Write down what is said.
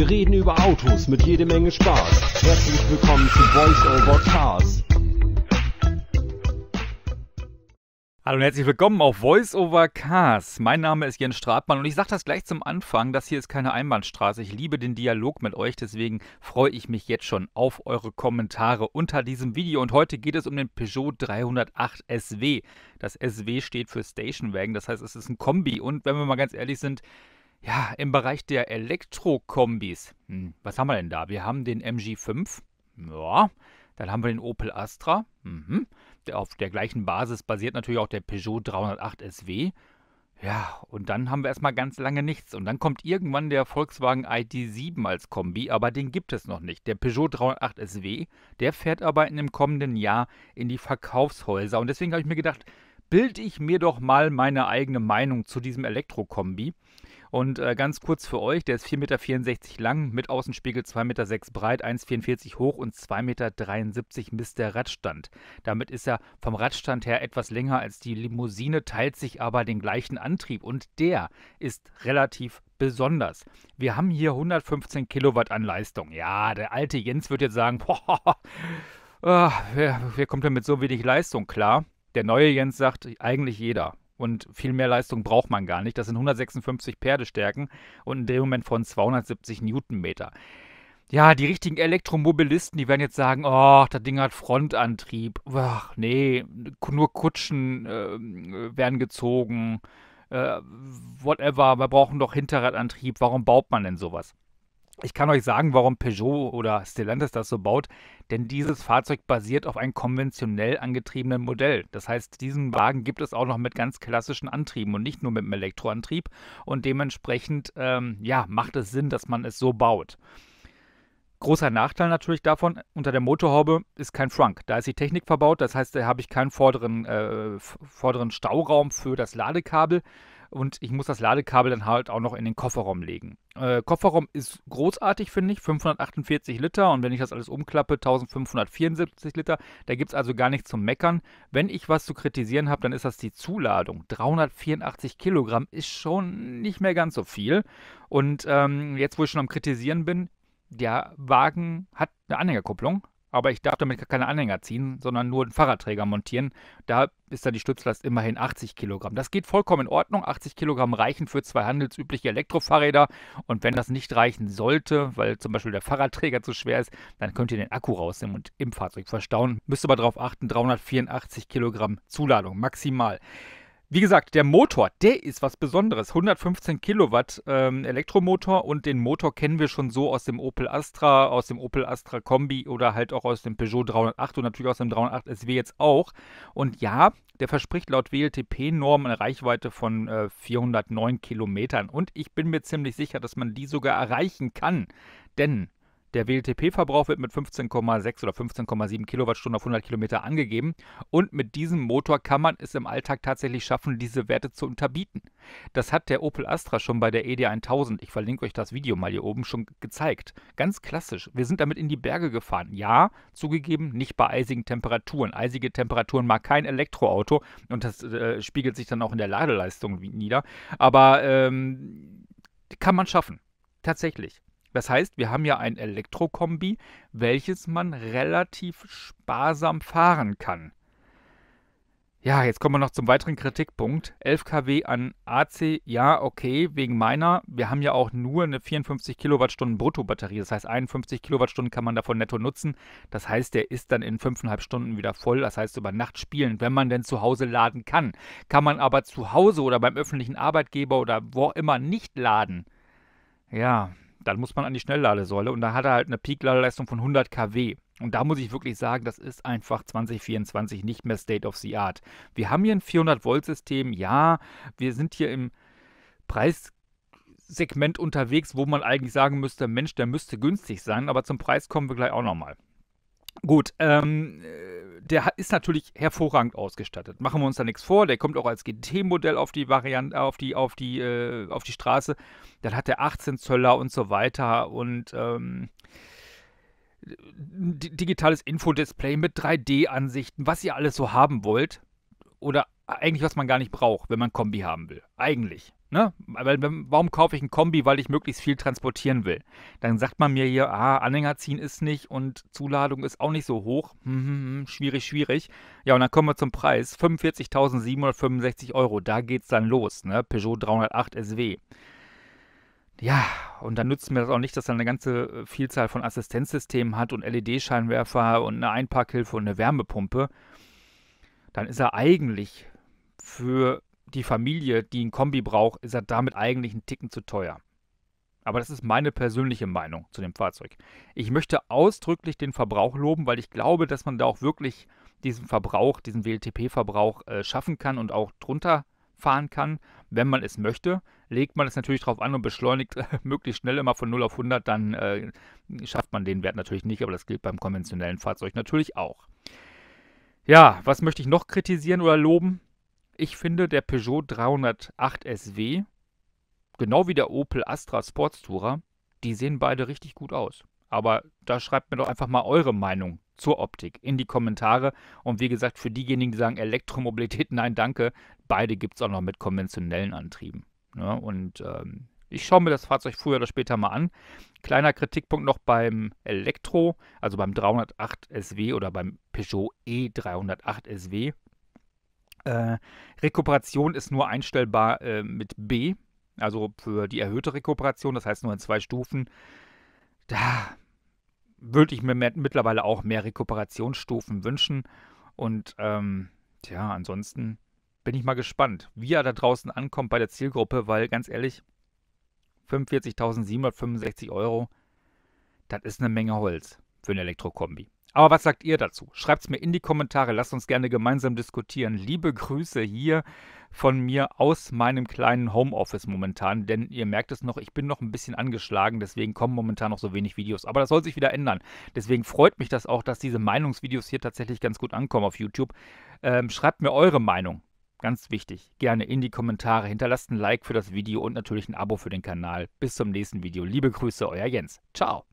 Wir reden über Autos mit jede Menge Spaß. Herzlich willkommen zu Voice Over Cars. Hallo und herzlich willkommen auf Voice Over Cars. Mein Name ist Jens Stratmann und ich sage das gleich zum Anfang, das hier ist keine Einbahnstraße. Ich liebe den Dialog mit euch, deswegen freue ich mich jetzt schon auf eure Kommentare unter diesem Video. Und heute geht es um den Peugeot 308 SW. Das SW steht für Station Wagon, das heißt es ist ein Kombi und wenn wir mal ganz ehrlich sind, ja, im Bereich der Elektrokombis. Hm, was haben wir denn da? Wir haben den MG5. Ja, dann haben wir den Opel Astra. Mhm. Der auf der gleichen Basis basiert natürlich auch der Peugeot 308 SW. Ja, und dann haben wir erstmal ganz lange nichts. Und dann kommt irgendwann der Volkswagen ID7 als Kombi, aber den gibt es noch nicht. Der Peugeot 308 SW, der fährt aber in dem kommenden Jahr in die Verkaufshäuser. Und deswegen habe ich mir gedacht, bilde ich mir doch mal meine eigene Meinung zu diesem Elektrokombi. Und äh, ganz kurz für euch, der ist 4,64 Meter lang, mit Außenspiegel 2,6 Meter breit, 1,44 Meter hoch und 2,73 Meter misst der Radstand. Damit ist er vom Radstand her etwas länger als die Limousine, teilt sich aber den gleichen Antrieb und der ist relativ besonders. Wir haben hier 115 Kilowatt an Leistung. Ja, der alte Jens wird jetzt sagen, boah, äh, wer, wer kommt denn mit so wenig Leistung klar? Der neue Jens sagt, eigentlich jeder und viel mehr Leistung braucht man gar nicht. Das sind 156 Pferdestärken und ein Drehmoment von 270 Newtonmeter. Ja, die richtigen Elektromobilisten, die werden jetzt sagen, oh, das Ding hat Frontantrieb. Ach, nee, nur Kutschen äh, werden gezogen. Äh, whatever, wir brauchen doch Hinterradantrieb. Warum baut man denn sowas? Ich kann euch sagen, warum Peugeot oder Stellantis das so baut, denn dieses Fahrzeug basiert auf einem konventionell angetriebenen Modell. Das heißt, diesen Wagen gibt es auch noch mit ganz klassischen Antrieben und nicht nur mit einem Elektroantrieb. Und dementsprechend ähm, ja, macht es Sinn, dass man es so baut. Großer Nachteil natürlich davon, unter der Motorhaube ist kein Frunk. Da ist die Technik verbaut, das heißt, da habe ich keinen vorderen, äh, vorderen Stauraum für das Ladekabel und ich muss das Ladekabel dann halt auch noch in den Kofferraum legen. Äh, Kofferraum ist großartig, finde ich, 548 Liter und wenn ich das alles umklappe, 1574 Liter. Da gibt es also gar nichts zum Meckern. Wenn ich was zu kritisieren habe, dann ist das die Zuladung. 384 Kilogramm ist schon nicht mehr ganz so viel. Und ähm, jetzt, wo ich schon am Kritisieren bin, der Wagen hat eine Anhängerkupplung, aber ich darf damit keine Anhänger ziehen, sondern nur einen Fahrradträger montieren. Da ist dann die Stützlast immerhin 80 Kilogramm. Das geht vollkommen in Ordnung. 80 Kilogramm reichen für zwei handelsübliche Elektrofahrräder. Und wenn das nicht reichen sollte, weil zum Beispiel der Fahrradträger zu schwer ist, dann könnt ihr den Akku rausnehmen und im Fahrzeug verstauen. Müsst aber darauf achten, 384 Kilogramm Zuladung maximal. Wie gesagt, der Motor, der ist was Besonderes. 115 Kilowatt ähm, Elektromotor und den Motor kennen wir schon so aus dem Opel Astra, aus dem Opel Astra Kombi oder halt auch aus dem Peugeot 308 und natürlich aus dem 308 SW jetzt auch. Und ja, der verspricht laut WLTP-Norm eine Reichweite von äh, 409 Kilometern. Und ich bin mir ziemlich sicher, dass man die sogar erreichen kann. Denn der WLTP-Verbrauch wird mit 15,6 oder 15,7 Kilowattstunden auf 100 Kilometer angegeben. Und mit diesem Motor kann man es im Alltag tatsächlich schaffen, diese Werte zu unterbieten. Das hat der Opel Astra schon bei der ED1000, ich verlinke euch das Video mal hier oben, schon gezeigt. Ganz klassisch. Wir sind damit in die Berge gefahren. Ja, zugegeben, nicht bei eisigen Temperaturen. Eisige Temperaturen mag kein Elektroauto und das äh, spiegelt sich dann auch in der Ladeleistung nieder. Aber ähm, kann man schaffen. Tatsächlich. Das heißt, wir haben ja ein Elektrokombi, welches man relativ sparsam fahren kann. Ja, jetzt kommen wir noch zum weiteren Kritikpunkt. 11 kW an AC, ja, okay, wegen meiner. Wir haben ja auch nur eine 54 Kilowattstunden Bruttobatterie. Das heißt, 51 Kilowattstunden kann man davon netto nutzen. Das heißt, der ist dann in 5,5 Stunden wieder voll. Das heißt, über Nacht spielen, wenn man denn zu Hause laden kann. Kann man aber zu Hause oder beim öffentlichen Arbeitgeber oder wo auch immer nicht laden. Ja, dann muss man an die Schnellladesäule und da hat er halt eine Peak-Ladeleistung von 100 kW. Und da muss ich wirklich sagen, das ist einfach 2024 nicht mehr State of the Art. Wir haben hier ein 400-Volt-System, ja, wir sind hier im Preissegment unterwegs, wo man eigentlich sagen müsste, Mensch, der müsste günstig sein, aber zum Preis kommen wir gleich auch nochmal. Gut, ähm, der ist natürlich hervorragend ausgestattet. Machen wir uns da nichts vor. Der kommt auch als GT-Modell auf die Variante, auf die, auf die, äh, auf die Straße. Dann hat er 18 Zöller und so weiter und ähm, digitales Infodisplay mit 3D-Ansichten, was ihr alles so haben wollt. Oder eigentlich, was man gar nicht braucht, wenn man Kombi haben will. Eigentlich. Ne? Weil, warum kaufe ich ein Kombi, weil ich möglichst viel transportieren will? Dann sagt man mir hier, ah, Anhänger ziehen ist nicht und Zuladung ist auch nicht so hoch. Hm, hm, hm schwierig, schwierig. Ja, und dann kommen wir zum Preis. 45.765 Euro, da geht es dann los, ne? Peugeot 308 SW. Ja, und dann nützt mir das auch nicht, dass er eine ganze äh, Vielzahl von Assistenzsystemen hat und LED-Scheinwerfer und eine Einparkhilfe und eine Wärmepumpe. Dann ist er eigentlich für die Familie, die ein Kombi braucht, ist er damit eigentlich einen Ticken zu teuer. Aber das ist meine persönliche Meinung zu dem Fahrzeug. Ich möchte ausdrücklich den Verbrauch loben, weil ich glaube, dass man da auch wirklich diesen Verbrauch, diesen WLTP-Verbrauch äh, schaffen kann und auch drunter fahren kann, wenn man es möchte. Legt man es natürlich darauf an und beschleunigt äh, möglichst schnell immer von 0 auf 100, dann äh, schafft man den Wert natürlich nicht, aber das gilt beim konventionellen Fahrzeug natürlich auch. Ja, was möchte ich noch kritisieren oder loben? ich finde, der Peugeot 308 SW, genau wie der Opel Astra Sports Tourer, die sehen beide richtig gut aus. Aber da schreibt mir doch einfach mal eure Meinung zur Optik in die Kommentare. Und wie gesagt, für diejenigen, die sagen Elektromobilität, nein, danke, beide gibt es auch noch mit konventionellen Antrieben. Ja, ne? und ähm, ich schaue mir das Fahrzeug früher oder später mal an. Kleiner Kritikpunkt noch beim Elektro, also beim 308 SW oder beim Peugeot E308 SW. Äh, Rekuperation ist nur einstellbar äh, mit B, also für die erhöhte Rekuperation, das heißt nur in zwei Stufen. Da würde ich mir mehr, mittlerweile auch mehr Rekuperationsstufen wünschen. Und ähm, ja, ansonsten bin ich mal gespannt, wie er da draußen ankommt bei der Zielgruppe, weil ganz ehrlich, 45.765 Euro, das ist eine Menge Holz für eine Elektrokombi. Aber was sagt ihr dazu? Schreibt es mir in die Kommentare, lasst uns gerne gemeinsam diskutieren. Liebe Grüße hier von mir aus meinem kleinen Homeoffice momentan, denn ihr merkt es noch, ich bin noch ein bisschen angeschlagen, deswegen kommen momentan noch so wenig Videos. Aber das soll sich wieder ändern. Deswegen freut mich das auch, dass diese Meinungsvideos hier tatsächlich ganz gut ankommen auf YouTube. Ähm, schreibt mir eure Meinung. Ganz wichtig, gerne in die Kommentare, hinterlasst ein Like für das Video und natürlich ein Abo für den Kanal. Bis zum nächsten Video. Liebe Grüße, euer Jens. Ciao.